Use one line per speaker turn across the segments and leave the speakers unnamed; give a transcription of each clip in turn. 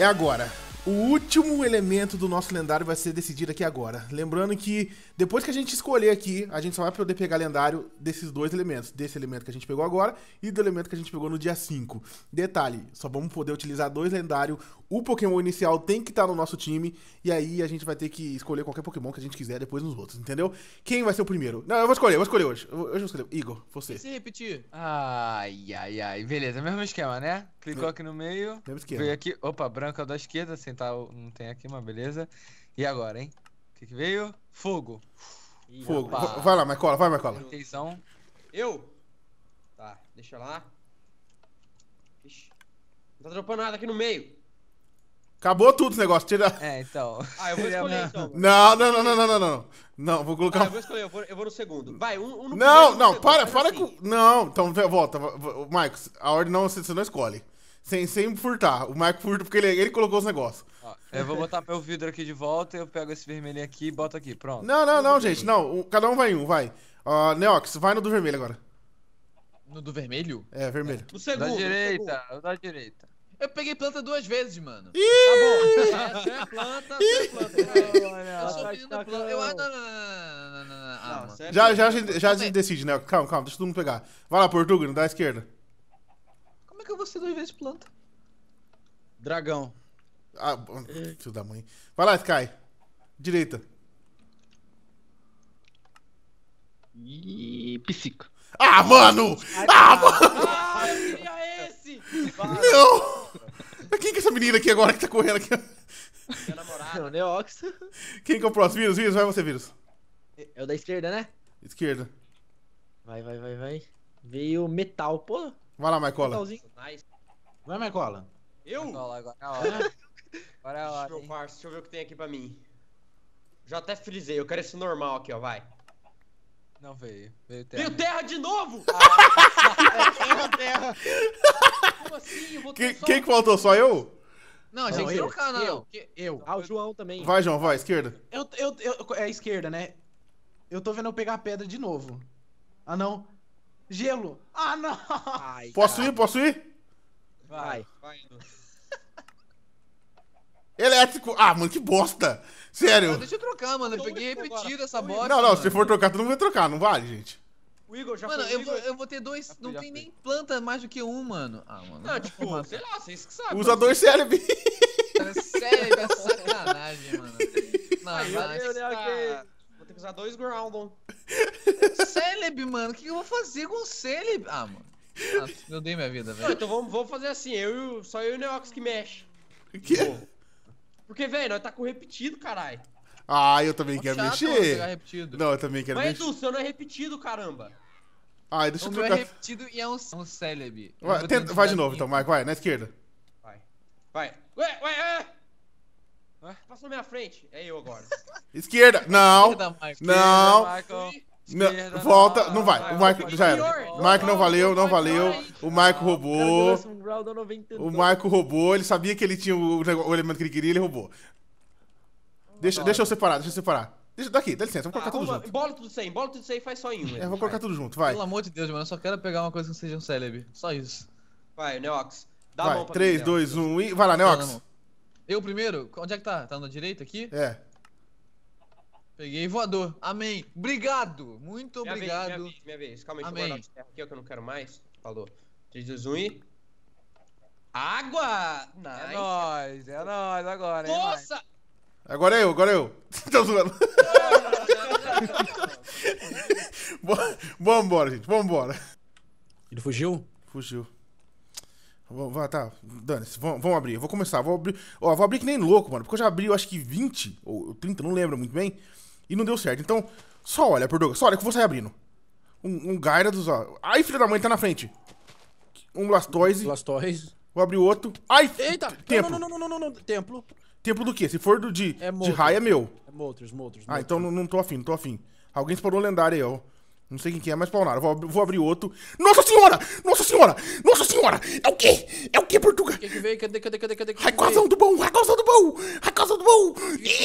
É agora. O último elemento do nosso lendário vai ser decidido aqui agora. Lembrando que depois que a gente escolher aqui, a gente só vai poder pegar lendário desses dois elementos. Desse elemento que a gente pegou agora e do elemento que a gente pegou no dia 5. Detalhe, só vamos poder utilizar dois lendários. O Pokémon inicial tem que estar tá no nosso time. E aí a gente vai ter que escolher qualquer Pokémon que a gente quiser depois nos outros, entendeu? Quem vai ser o primeiro? Não, eu vou escolher, eu vou escolher hoje. Hoje eu vou escolher. Igor, você. Se repetir. Ai, ai, ai. Beleza, mesmo esquema, né?
Clicou é. aqui no meio. Mesmo esquema. Veio aqui, opa, branca é da esquerda, assim quem não tem aqui, mas beleza. E agora, hein? O que, que veio? Fogo. Ih, Fogo. Rapaz. Vai lá, Marcola, vai, Marcola.
Atenção.
Eu? Tá, deixa lá. Ixi. Não tá dropando nada aqui no meio.
Acabou tudo esse negócio, tira. É, então. Ah,
eu vou escolher então.
Não, não, não, não, não, não, não. Não, vou colocar. Ah, eu vou
escolher, eu vou, eu vou no segundo. Vai, um, um no Não, primeiro, não, não, para, para,
assim. com. Não, então volta. Marcos, a ordem não, você não escolhe. Sem, sem furtar. O Marco furta porque ele, ele colocou os negócios.
eu vou botar meu vidro aqui de volta, eu pego esse vermelho aqui e boto aqui. Pronto. Não, não, não, gente. Não,
cada um vai em um, vai. Uh, Neox, vai no do vermelho agora. No do vermelho? É, vermelho. O segundo. Da direita,
o da direita. Eu peguei planta duas vezes, mano. Ih! Tá bom. Você é planta, você é planta. Olha, eu sou menino tá planta. Eu... Não, não, não, não, não, não.
não, não. já, já, já a gente decide, né? Calma, calma, deixa todo mundo pegar. Vai lá, Portugal, da esquerda. Como é que eu vou ser dois vezes planta? Dragão. Ah, filho da mãe. Vai lá, Sky. Direita. E psico. Ah, mano! ah, mano! Ah, eu queria é esse! Não! Quem que é essa menina aqui agora que tá correndo aqui? meu namorado, Não, Quem que é o próximo? Vírus, vírus, vai você, vírus. É o da esquerda, né? Esquerda. Vai, vai, vai, vai. Veio metal, pô. Vai lá, Maicola. Nice.
Vai, Maicola. Eu? Maicola, agora é a hora. agora é a hora. Deixa, deixa eu ver o que tem aqui pra mim. Já até frisei, eu quero esse normal aqui, ó, vai. Não veio. Veio terra. Veio terra de novo! Ah, terra, terra. Como assim? Eu que, Quem que faltou? Só eu? Não, a gente não, eu, eu, eu, eu. Então ah, o João também. Vai, João, vai, esquerda. Eu, eu, eu, é a esquerda, né? Eu tô vendo eu pegar a pedra de novo.
Ah, não. Gelo.
Ah, não! Ai, posso cara. ir? Posso
ir? Vai. Vai. Elétrico. Ah, mano, que bosta. Sério. deixa
eu trocar, mano. Eu peguei repetido essa bosta. Não, não. Mano. Se for trocar,
tu não vai trocar. Não vale, gente.
O Igor já mano, foi, eu, Vou, eu vou ter dois. Já não já tem foi. nem planta mais do que um, mano. Ah, mano. Não, tipo, sei lá, vocês que sabem. Usa dois cérebros. comprar dois Groundon. Celeb mano. O que eu vou fazer com o Celebi? Ah, mano. eu dei minha vida, velho. então vamos, vamos fazer assim, eu só eu e o Neox que mexe. Que? Porque, velho, nós tá com repetido, caralho.
Ah, eu também é quero chato, mexer. não, eu também quero Mas, mexer.
Mas, Edu, seu não é repetido, caramba.
Ah, deixa eu é trocar. é
repetido e é um, é um célebre. Vai, tenta, vai de novo,
então, Mike. Vai, na esquerda. Vai. Vai.
Ué, ué, ué. Passou na minha frente. É eu agora.
Esquerda. Não. Esquerda, não. Esquerda, não. Volta. Não vai. O Michael já era. O Michael não valeu, não valeu. O Michael roubou. O Michael roubou. Ele sabia que ele tinha o, elemento que ele queria, ele roubou. Deixa, deixa eu separar, deixa eu separar. Deixa daqui, dá licença, vou colocar ah, tudo junto.
Bola tudo sem, bola tudo sem e faz só em um. É, vou né? colocar tudo junto, vai. Pelo
amor de Deus, mano, eu só quero pegar uma coisa que seja um célebre. Só isso. Vai, Neox.
Dá vai, 3, mim, 2, 1 e. Vai lá, Neox. Eu primeiro? Onde é que tá? Tá na direita aqui? É. Peguei voador. Amém. Obrigado. Muito minha obrigado. Vez, minha vez, minha vez. Calma aí, Amém. deixa eu guardar aqui, é que eu não quero mais. Falou. 3, 2, 1 e...
Água! É nice. É nóis, é nóis agora, hein? Nossa! Hein, agora é eu, agora é eu. Tô tá zoando. Vambora, gente, vambora. Ele fugiu? Fugiu. Vai, tá, dane-se, vamos, abrir. Eu vou começar, vou abrir. Ó, vou abrir que nem louco, mano, porque eu já abri, eu acho que 20 ou 30, não lembro muito bem, e não deu certo. Então, só olha, Perdoga, só olha que eu vou sair abrindo. Um, um dos ó. Ai, filha da mãe, tá na frente. Um Blastoise. Blastoise. Vou abrir outro. Ai, Eita, templo. Não, não, não, não, não, não, templo. Templo do quê? Se for do de, é de raia, é meu. É Ah, então não, não tô afim, não tô afim. Alguém spawnou lendário aí, ó. Não sei quem que é, mas Paunara. Vou, vou abrir outro. Nossa senhora! Nossa senhora! Nossa senhora! É o quê? É o quê, Portugal? O que veio? Cadê, cadê, cadê, cadê? cadê Racozão do bom! Racozão do bom! Racozão do bom!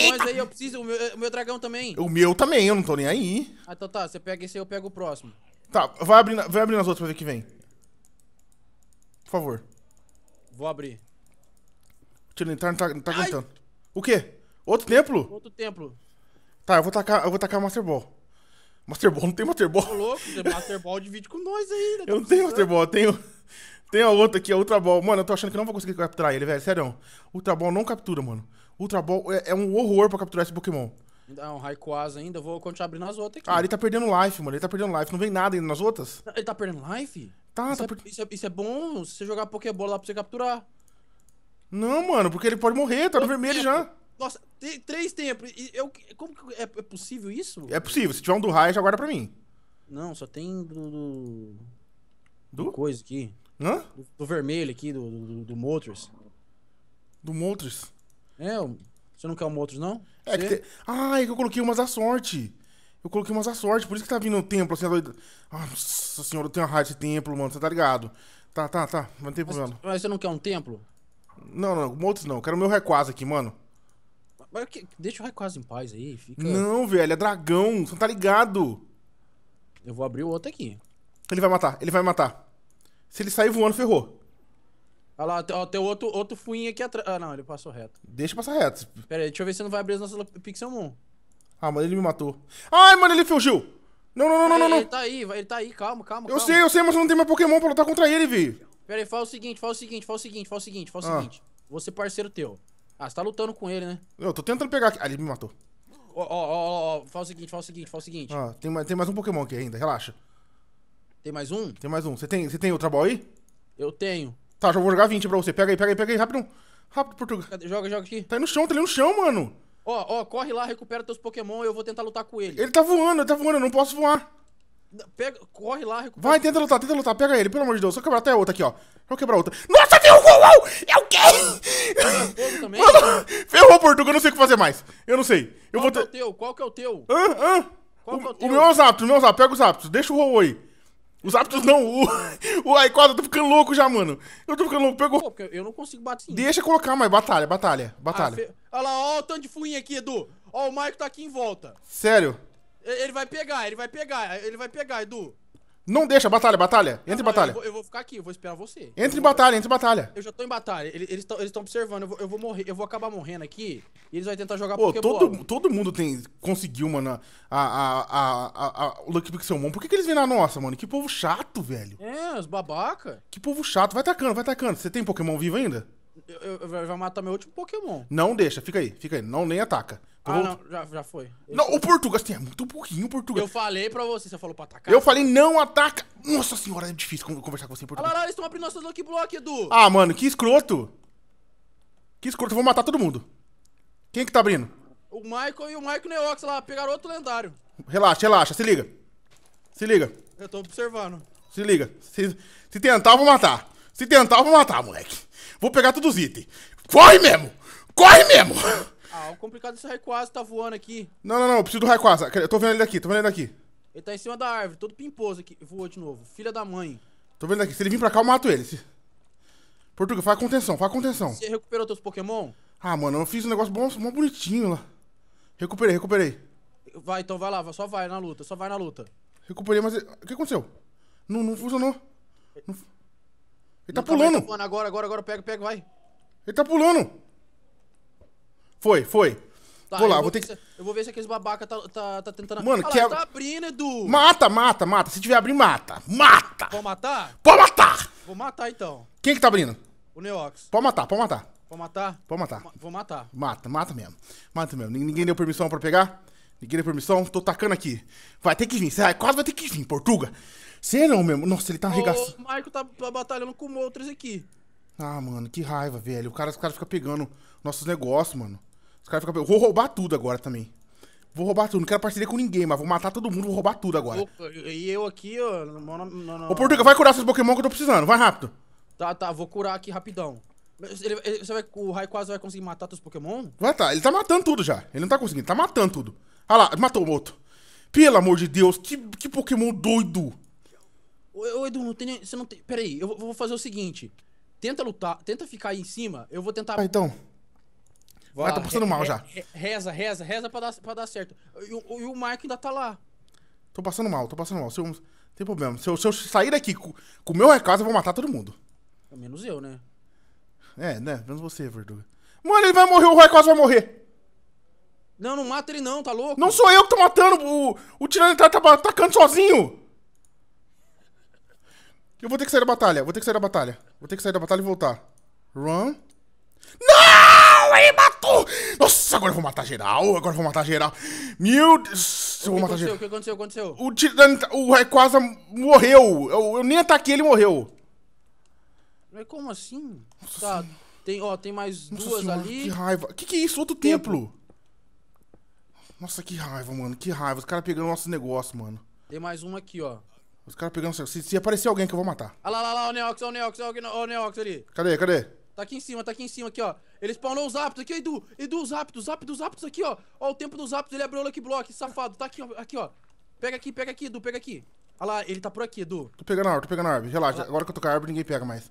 Mas
aí eu preciso. O meu, o meu, dragão também. O meu
também, eu não tô nem aí.
Ah, então tá. Você pega esse aí, eu pego o próximo.
Tá, vai abrir. vai abrir as outras pra ver que vem. Por favor. Vou abrir. Tira, tá, tá, tá aguentando. O quê? Outro templo?
Outro templo.
Tá, eu vou tacar, eu vou tacar Master Ball. Master Ball não tem Ball. Tô louco,
Master Ball divide com nós aí, né? Eu não
tenho Ball, eu tenho. Tem a outra aqui, a Ultra Ball. Mano, eu tô achando que não vou conseguir capturar ele, velho. Sério. Ultra Ball não captura, mano. Ultra Ball é, é um horror pra capturar esse Pokémon.
Não, é Raikwaza ainda, eu vou continuar abrindo as outras aqui. Ah, ele
tá perdendo life, mano. Ele tá perdendo life. Não vem nada ainda nas outras?
Ele tá perdendo life? Tá, isso tá é, per... isso, é, isso é bom se você jogar Pokébola lá pra você capturar.
Não, mano, porque ele pode morrer, tá no vermelho já.
Nossa, três templos E eu, como que é, é possível isso? É possível. Se tiver um do
raio, já guarda pra mim. Não, só
tem do. Do? do coisa aqui. Hã? Do, do vermelho aqui, do, do,
do Motors. Do Motors? É, você não quer o Motors, não? É você? que. Te... Ah, é que eu coloquei umas da sorte. Eu coloquei umas da sorte, por isso que tá vindo o templo, assim, doida. Ah, nossa senhora, eu tenho a raiva desse templo, mano, você tá ligado? Tá, tá, tá, não tem problema. Mas, mas você não quer um templo? Não, não, Motors não, quero o meu Requaz aqui, mano.
Mas que, deixa o Rayquaza em paz aí, fica... Não,
velho, é dragão, você não tá ligado. Eu vou abrir o outro aqui. Ele vai matar, ele vai matar. Se ele sair voando, ferrou. Olha
lá, ó, tem outro, outro fuinho aqui atrás. Ah, não, ele passou reto.
Deixa passar reto.
Pera aí, deixa eu ver se não vai abrir as nossas
Pixel Moon. Ah, mano, ele me matou. Ai, mano, ele fugiu! Não, não, não, não, não, não. Ele tá
aí, ele tá aí, calma, calma. Eu calma. sei, eu sei, mas eu não tenho mais
Pokémon pra lutar contra ele, vi.
Pera aí, fala o seguinte, fala o seguinte, fala o seguinte, fala o seguinte, fala o ah. seguinte. Vou ser é parceiro teu. Ah, você tá lutando com ele, né?
Eu tô tentando pegar aqui. Ah, ele me matou.
Ó, ó, ó, ó, faz o seguinte, faz o seguinte, faz o seguinte.
Ah, tem mais, tem mais um Pokémon aqui ainda, relaxa. Tem mais um? Tem mais um. Você tem, você tem outra ball aí? Eu tenho. Tá, já vou jogar 20 pra você. Pega aí, pega aí, pega aí, rápido. Rápido, Portugal. Joga, joga aqui. Tá aí no chão, tá ali no chão, mano.
Ó, ó, corre lá, recupera teus Pokémon, eu vou tentar lutar com ele.
Ele tá voando, ele tá voando, eu não posso voar.
Pega, corre lá, recupera.
Vai, tenta lutar, tenta lutar, pega ele, pelo amor de Deus. Só quebrar até a outra aqui, ó. Só quebrar outra. Nossa, tem um gol! É o quê? Também? Mano, ferrou, Portugal, eu não sei o que fazer mais. Eu não sei. Eu Qual vou que é o teu?
Qual que é o teu?
Hã? Hã? Qual o, que é o teu? O meu é o Zapdos, o meu é o Zapdos. Pega os Zapdos, deixa o Rou aí. Os Zapdos não, o, o i4, eu tô ficando louco já, mano. Eu tô ficando louco, pegou. Pô, eu não
consigo bater. Deixa colocar,
mais batalha, batalha, ah, batalha. Ah, fe...
Olha lá, ó o tanto de fuinha aqui, Edu. Ó, o Maico tá aqui em volta. Sério? Ele vai pegar, ele vai pegar, ele vai pegar, Edu.
Não deixa, batalha, batalha. Entre em batalha. Eu vou, eu
vou, ficar aqui, eu vou esperar você. Entre em batalha, entre em batalha. Eu já tô em batalha. Eles estão eles tão observando. Eu vou, eu vou, morrer, eu vou acabar morrendo aqui. E eles vão tentar jogar Pô, todo,
todo mundo tem, conseguiu, mano, a, a, a, a, o Lucky Pixelmon. Por que, que eles vêm na nossa, mano? Que povo chato, velho.
É, os babaca.
Que povo chato. Vai tacando, vai tacando. Você tem Pokémon vivo ainda?
Eu, eu, vou matar meu último Pokémon.
Não deixa, fica aí, fica aí. Não, nem ataca. ah, não,
já, já foi. não, o Portugas
tem é muito pouquinho, o
Portugas. Eu falei pra você, você falou pra atacar. Eu falei,
não ataca. Nossa senhora, é difícil conversar com você em português. Olha lá, eles estão abrindo nossos Lucky Block, Edu. Ah, mano, que escroto. Que escroto, eu vou matar todo mundo. Quem que tá abrindo?
O Michael e o Michael Neox lá, pegaram outro lendário.
Relaxa, relaxa, se liga. Se liga.
Eu tô observando.
Se liga. Se, se tentar, eu vou matar. Se tentar, eu vou matar, moleque. Vou pegar todos os itens. Corre mesmo! Corre mesmo!
Ah, o complicado é esse Raikwaza tá voando aqui.
Não, não, não, eu preciso do Raikwaza. Eu tô vendo ele daqui, tô vendo ele daqui.
Ele tá em cima da árvore, todo pimposo aqui. Voou de novo. Filha da mãe.
Tô vendo ele daqui. Se ele vir pra cá, eu mato ele. Se... Portuga, faz contenção, faz contenção. Você
recuperou teus Pokémon?
Ah, mano, eu fiz um negócio bom, bom bonitinho lá. Recuperei, recuperei.
Vai, então vai lá, só vai na luta, só vai na luta. Recuperei, mas. O que aconteceu? Não, não funcionou. Não... Ele tá, tá pulando. tá agora, agora, agora. Pega, pega, vai.
Ele tá pulando. Foi, foi. Tá, vou lá, vou, vou ter que... Se,
eu vou ver se aqueles babaca tá, tá, tá tentando... Mano, ah, que... Lá, é... tá abrindo,
Edu. Mata, mata, mata. Se tiver abrindo, mata. Mata.
Pode matar? Pode matar. Vou matar, então. Quem que tá abrindo? O
Neox. Pode matar, pode matar. Pode matar? Pode matar. Vou matar. Mata, mata mesmo. Mata mesmo. Ninguém deu permissão pra pegar? Liguei a permissão, tô tacando aqui. Vai ter que vir, vai, quase vai ter que vir, Portuga. Você não mesmo? Nossa, ele tá arregaçando. O
Marco tá, batalhando com outros aqui.
Ah, mano, que raiva, velho. O cara, os caras ficam pegando nossos negócios, mano. Os caras ficam Vou roubar tudo agora também. Vou roubar tudo, não quero parceria com ninguém, mas vou matar todo mundo, vou roubar tudo agora.
e eu aqui, ó. Não, não, não. Ô, Portuga, vai curar seus
Pokémon que eu tô precisando, vai rápido.
Tá, tá, vou curar aqui rapidão. Ele, ele, você vai, o Raikwaza vai conseguir matar todos os Pokémon?
Vai tá, ele tá matando tudo já. Ele não tá conseguindo, tá matando tudo. Olha, lá, matou o outro. Pelo amor de Deus, que, que Pokémon doido.
Ô, Edu, não tem você não tem... Peraí, eu vou fazer o seguinte.
Tenta lutar,
tenta ficar aí em cima, eu vou tentar... Ah, então.
Vai, ah, tá passando re, mal re, já.
Reza, reza, reza pra dar, pra dar certo. E, o, e o Mike ainda tá lá.
Tô passando mal, tô passando mal. Se eu, tem problema. Se eu, se eu sair daqui com o meu recado, eu vou matar todo mundo. Menos eu, né? É, né? Menos você, Verdura. Mano, ele vai morrer, o Roy vai morrer. Não, não mata ele não, tá louco? Não sou eu que tô matando, o, o tirano tá, tá atacando sozinho. Eu vou ter que sair da batalha, vou ter que sair da batalha. Vou ter que sair da batalha e voltar. Run. Não! Ele matou! Nossa, agora eu vou matar geral, agora eu vou matar geral. Meu Deus, eu vou matar geral. O que
aconteceu, o que aconteceu? O
tirano, tá, o Rayquaza morreu. Eu, eu nem ataquei, ele morreu.
Mas como assim? Nossa tá, tem, ó, tem mais Nossa duas senhora, ali. que
raiva. Que que é isso? Outro templo. templo. Nossa, que raiva, mano. Que raiva. Os caras pegando nosso negócio, mano.
Tem mais um aqui, ó.
Os caras pegando. Se, se aparecer alguém que eu vou matar. Olha
ah lá, lá, lá, o Neox, o Neox, o Neox ali. Cadê, cadê? Tá aqui em cima, tá aqui em cima, aqui, ó. Ele spawnou os aptos aqui, ó, Edu. Edu, os aptos, aptos, aptos aqui, ó. Ó, o tempo dos aptos, ele abriu o Lucky Block, safado. Tá aqui, ó, aqui, ó. Pega aqui, pega aqui, Edu, pega aqui. Olha ah lá,
ele tá por aqui, Edu. Tô pegando a árvore, tô pegando a árvore. Relaxa, agora que eu tô com a árvore, ninguém pega mais.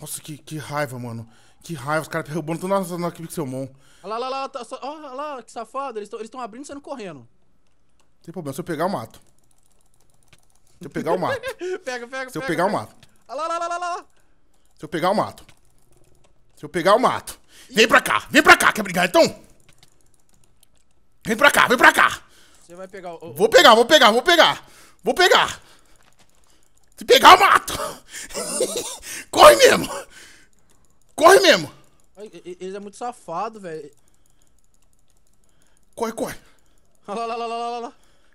Nossa, que, que raiva, mano. Que raiva, os caras derrubando tá tudo na, na Pixelmon.
Olha lá, olha lá, tá, olha lá, que safado. Eles estão abrindo e saindo correndo. Não
tem problema, se eu pegar, eu mato. Se eu pegar, eu mato.
pega, pega, Se eu pega, pegar, o eu mato. Olha lá, olha lá, olha lá.
Se eu pegar, eu mato. Se eu pegar, eu mato. Vem pra cá, vem pra cá, quer brigar então? Vem pra cá, vem pra cá.
Você vai pegar o...
Vou pegar, vou pegar, vou pegar. Vou pegar. Se pegar, eu mato. Corre mesmo. Corre mesmo.
Ele é muito safado, velho. Corre, corre. Olha lá, lá, lá, lá, lá.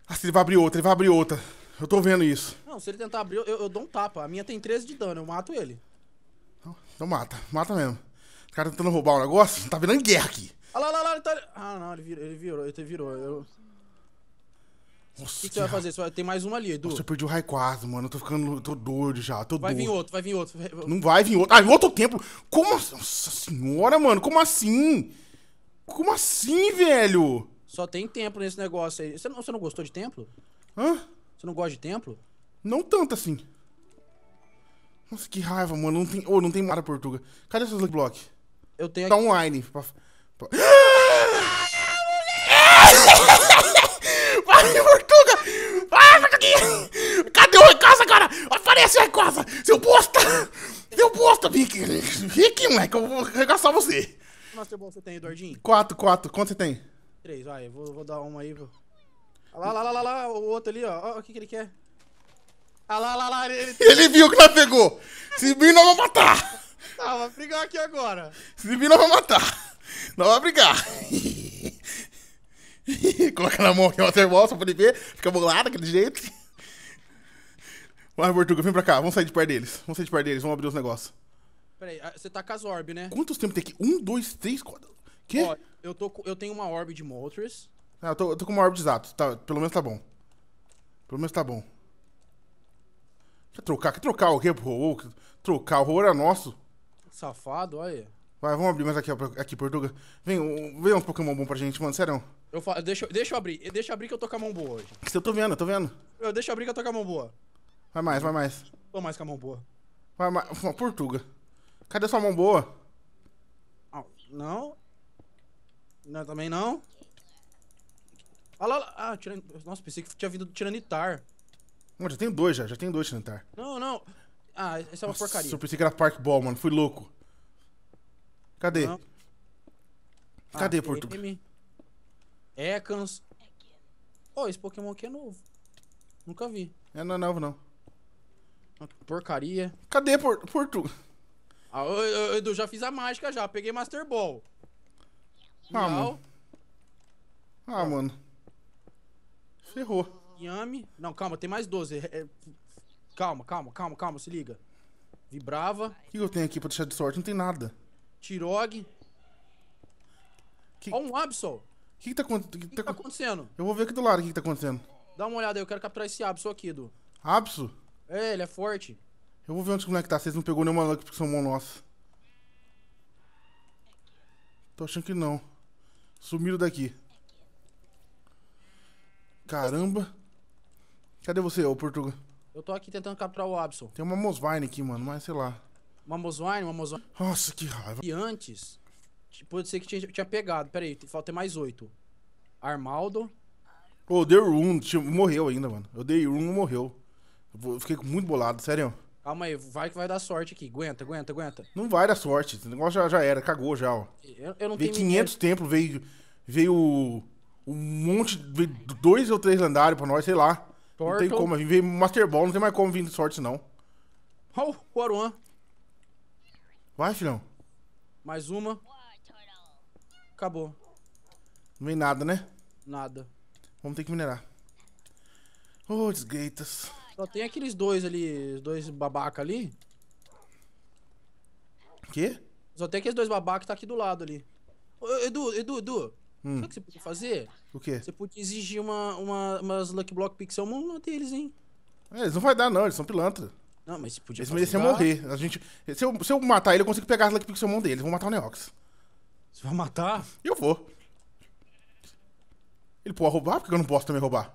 Ah, se ele vai abrir outra, ele vai abrir outra. Eu tô vendo isso.
Não, se ele tentar abrir, eu, eu dou um tapa. A minha tem 13 de dano, eu mato ele.
Então mata, mata mesmo. Os caras tá tentando roubar o negócio, tá virando guerra aqui.
Olha lá, olha lá, então ele tá... Ah, não, ele virou, ele virou, ele virou. Eu... Nossa, o que, você vai fazer? Tem mais uma ali, Edu. Nossa, eu
perdi o Raikwazo, mano. Eu tô ficando. tô doido já. Tô vai doido. vir outro,
vai vir outro. Não vai vir outro. Ah, em outro
tempo. Como assim? Nossa senhora, mano. Como assim? Como assim, velho? Só tem templo nesse negócio
aí. Você não, você não gostou de templo? Hã? Você não gosta de templo?
Não tanto assim. Nossa, que raiva, mano. Não tem, oh, não tem Mara Portuga. Cadê seus Lucky Block? Eu tenho Tá aqui. online. Pra, Ah, Ah, Caralho, Portuga! Ah, aqui. Cadê o Ricosa, cara? Aparece o Ricosa! Seu bosta! Seu bosta, Vicky! Vicky, moleque, eu vou arregaçar você.
que bom você tem, Eduardinho?
Quatro, quatro. Quanto você tem?
Três, vai. Eu vou, vou dar uma aí. Olha ah, lá, lá, lá, lá, lá, o outro ali, ó. o que, que ele quer. Olha ah, lá, lá, lá, ele...
ele viu que nós pegou. Se vir, nós vamos matar.
Tá, vamos brigar aqui agora.
Se vir, nós vamos matar. Nós vamos brigar. Coloca na mão que é waterwall só pra ele ver. Fica bolado daquele jeito. Vai, Bortuga, vem pra cá. Vamos sair de perto deles. Vamos sair de perto deles. Vamos abrir os negócios.
Peraí, ah, você tá com as
orb, né? Quantos tempos tem aqui? Um, dois, três, quatro... Quê? Ó, eu, tô, eu tenho uma orb de Moltres. Ah, eu tô, eu tô com uma orb de Zato. Tá, pelo menos tá bom. Pelo menos tá bom. Quer trocar? Quer trocar o quê, Trocar, o horror é nosso. Safado, olha aí. Vai, vamos abrir mais aqui, ó, aqui Portuga. Vem, vem uns Pokémon bom pra gente, mano, sério.
Eu deixa, deixa eu abrir, deixa eu abrir que eu tô com a mão boa hoje.
Eu tô vendo, eu tô vendo.
Eu, deixa eu abrir que eu tô com a mão boa.
Vai mais, vai mais. Tô mais com a mão boa. Vai mais, Portuga. Cadê sua mão boa? Ah, não. Não, também não. Olha ah lá, ah, tiran... nossa, pensei que tinha vindo do Tiranitar. Mano, já tem dois já, já tem dois Tiranitar.
Não, não. Ah, essa é uma nossa, porcaria. Eu
pensei que era Park Ball, mano, fui louco. Cadê? Não. Cadê, ah, É M. Ô,
Oh, esse Pokémon aqui é novo. Nunca vi. É, não é novo, não. Porcaria. Cadê, por Portugal? Ah, eu, eu, eu, já fiz a mágica já. Peguei Master Ball. Ah, Miau. mano. Ah, mano. Ferrou. Yami. Não, calma, tem mais 12. É, é... Calma, calma, calma, calma, se liga. Vibrava.
O que eu tenho aqui pra deixar de sorte? Não tem nada.
Tirog. Que... um Absol. O que, que, tá, que, que, que tá... tá, acontecendo?
Eu vou ver aqui do lado o que, que tá acontecendo.
Dá uma olhada aí, eu quero capturar esse Absol aqui, do. Absol? É, ele é forte.
Eu vou ver onde o moleque é tá. Vocês não pegou nenhuma Luck porque são mão nossa. Tô achando que não. Sumiram daqui. Caramba. Cadê você, ô Português? Eu tô aqui tentando capturar o Absol. Tem uma Mosvine aqui, mano, mas sei lá uma Amazônia, uma Amazônia. Nossa, que
raiva. E antes, pode ser que tinha, tinha pegado. Pera aí, falta mais oito. Armaldo.
Pô, oh, The morreu ainda, mano. O dei um morreu. Eu fiquei muito bolado, sério.
Calma aí, vai que vai dar sorte aqui. Aguenta, aguenta, aguenta.
Não vai dar sorte. O negócio já, já era, cagou já, ó.
Eu, eu não veio tenho 500 ninguém...
templos, veio, veio um monte, veio dois ou três lendários pra nós, sei lá. Portal. Não tem como, veio Master Ball, não tem mais como vir de sorte, não. Ó, oh, o Aruan. Vai, filhão. Mais uma. Acabou. Não vem nada, né? Nada. Vamos ter que minerar. oh, desgaitas.
Só tem aqueles dois ali, os dois babaca ali. Quê? Só tem aqueles dois babaca que tá aqui do lado ali. Ô, Edu, Edu, Edu. Hum. Sabe o que você podia fazer?
O quê? Você podia exigir uma, uma, umas Lucky Block Pixel Moon deles, hein? É, eles não vai dar não, eles são pilantra. Não, mas se podia Eles mereciam morrer. A gente, se, eu, se eu matar ele, eu consigo pegar as Lucky Pixel mão dele. Eles vão matar o Neox. Você vai matar? Eu vou. Ele pode roubar? Por que eu não posso também roubar?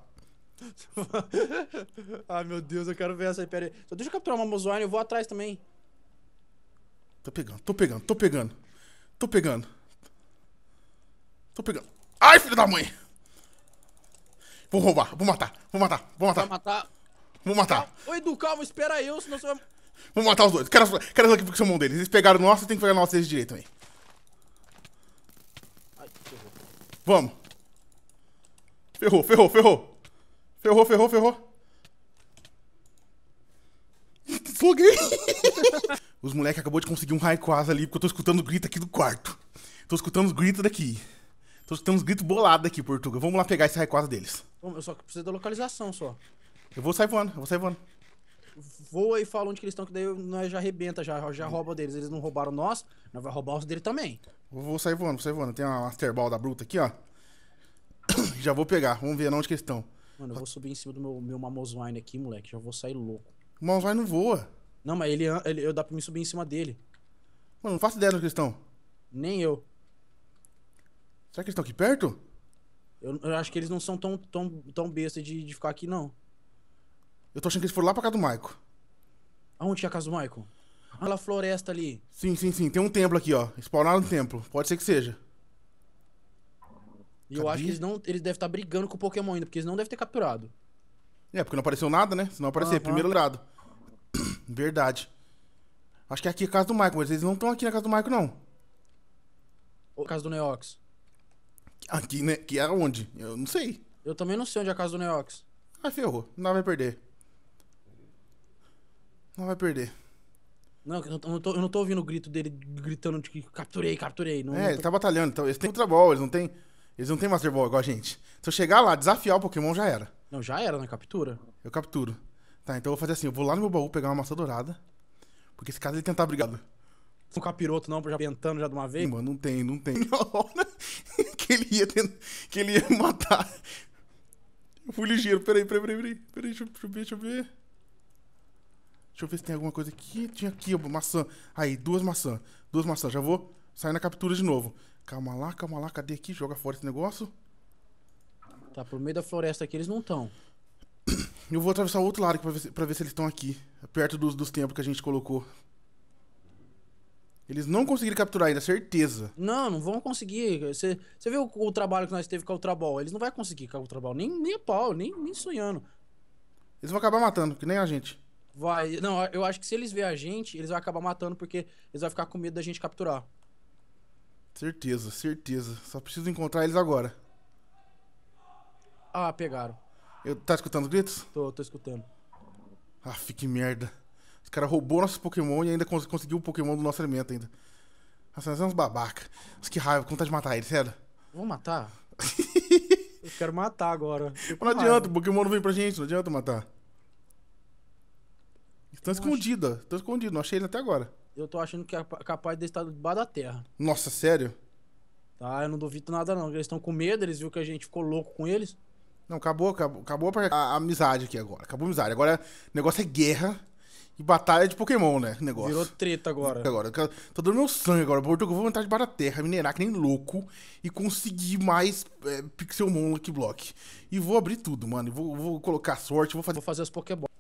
ah, meu Deus, eu quero
ver essa aí. Pera aí. Só deixa eu capturar uma Mozoine, eu vou atrás também.
Tô pegando, tô pegando, tô pegando. Tô pegando. Tô pegando. Ai, filho da mãe! Vou roubar, vou matar, vou matar, vou matar. Vai matar. Vou matar.
Ô, Edu, calma, espera eu, senão você vai.
Vou matar os dois. Quero, quero aqui porque são mão deles. Eles pegaram nosso, tem que pegar nosso desse direito também. Ai, ferrou. Vamos. Ferrou, ferrou, ferrou. Ferrou, ferrou, ferrou. Desloguei. os moleques acabou de conseguir um Raikwaza ali, porque eu tô escutando os gritos aqui do quarto. Tô escutando os gritos daqui. Tô escutando os gritos bolados daqui, Portuga. Vamos lá pegar esse Raikwaza deles.
Eu só preciso da localização, só.
Eu vou sair voando, eu vou sair voando.
Voa e fala onde que eles estão, que daí nós já arrebenta, já, já rouba deles. Eles não roubaram nós, nós vamos roubar os dele também.
Vou, sair voando, vou sair voando. Tem uma Masterball da Bruta aqui, ó. já vou pegar, vamos ver onde que eles estão.
Mano, eu vou subir em cima do meu, meu Mamoswine aqui, moleque. Já vou sair louco. O Mamoswine não voa. Não, mas ele, ele eu dá pra me subir em cima dele. Mano, não faço ideia onde que eles estão. Nem eu. Será que eles estão aqui perto? Eu, eu, acho que eles não são tão, tão, tão besta de, de ficar aqui, não. Eu tô achando que eles foram lá pra casa do
Maico. Aonde é a casa do Maico?
Aquela ah, floresta ali.
Sim, sim, sim. Tem um templo aqui, ó. Spawnaram no templo. Pode ser que seja.
E eu acho que eles não. Eles
devem estar brigando com o Pokémon ainda, porque eles não devem ter capturado. É, porque não apareceu nada, né? Se não aparecer, uhum. primeiro grado. Verdade. Acho que é aqui é a casa do Michael, mas eles não estão aqui na casa do Michael, não. Ou casa do Neox. Aqui, né? Que é onde?
Eu não sei. Eu também não sei onde é a casa do Neox. Ah, ferrou. Não vai perder. Não vai perder. Não, eu não, tô, eu não tô ouvindo o grito dele gritando
de que capturei, capturei. Não, é, não tô... ele tá batalhando. Então, eles têm Ultra Ball, eles não têm. Eles não têm Master Ball igual a gente. Se eu chegar lá, desafiar o Pokémon, já era. Não, já era, né? Captura. Eu capturo. Tá, então eu vou fazer assim: eu vou lá no meu baú pegar uma maçã dourada. Porque esse cara ele tentar brigado. Um capiroto não, já tentando já de uma vez? mano, não tem, não tem. que ele ia, tent... que ele ia matar. Eu fui ligeiro, peraí, peraí, peraí, peraí. Peraí, deixa, deixa eu ver, deixa eu ver. Deixa eu ver se tem alguma coisa aqui. Tinha aqui, maçã. Aí, duas maçãs. Duas maçãs. Já vou sair na captura de novo. Calma lá, calma lá. Cadê aqui? Joga fora esse negócio. Tá, pro meio da floresta aqui eles não estão. Eu vou atravessar o outro lado pra ver se, pra ver se eles estão aqui. Perto dos, dos tempos que a gente colocou. Eles não conseguiram capturar ainda, certeza.
Não, não vão conseguir. Você, você viu o, o, trabalho que nós teve com a Ultraball? Eles não vão conseguir com a Ultraball, nem, nem a pau, nem, nem sonhando. Eles vão acabar matando, que nem a gente. Vai. Não, eu acho que se eles verem a gente, eles vão acabar matando porque eles vão ficar com medo da gente capturar.
Certeza, certeza. Só preciso encontrar eles agora. Ah, pegaram. Eu, tá escutando gritos? Tô, tô escutando. Ah, fique merda. Os caras roubou nossos Pokémon e ainda cons conseguiu o Pokémon do nosso elemento ainda. Nossa, nós somos babaca. Mas que raiva, conta de matar eles, sério. Vou matar?
eu quero matar agora. Mas não tipo adianta, o
Pokémon não vem pra gente, não adianta matar. Tá escondida, ach... tá não achei ele até agora.
Eu tô achando que é capaz de estar debaixo
da terra. Nossa, sério? Tá, eu não duvido nada não. Eles estão com medo, eles viram que a gente ficou louco com eles. Não, acabou, acabou, acabou a, a amizade aqui agora. Acabou a amizade. Agora o negócio é guerra e batalha de Pokémon, né? Negócio. Virou treta agora. Agora, tô dando meu sangue agora. eu vou entrar debaixo da terra, minerar que nem louco e conseguir mais é, eh, Pixelmon Lucky Block. E vou abrir tudo, mano. Vou, vou colocar sorte, vou fazer. Vou fazer as Pokébolas.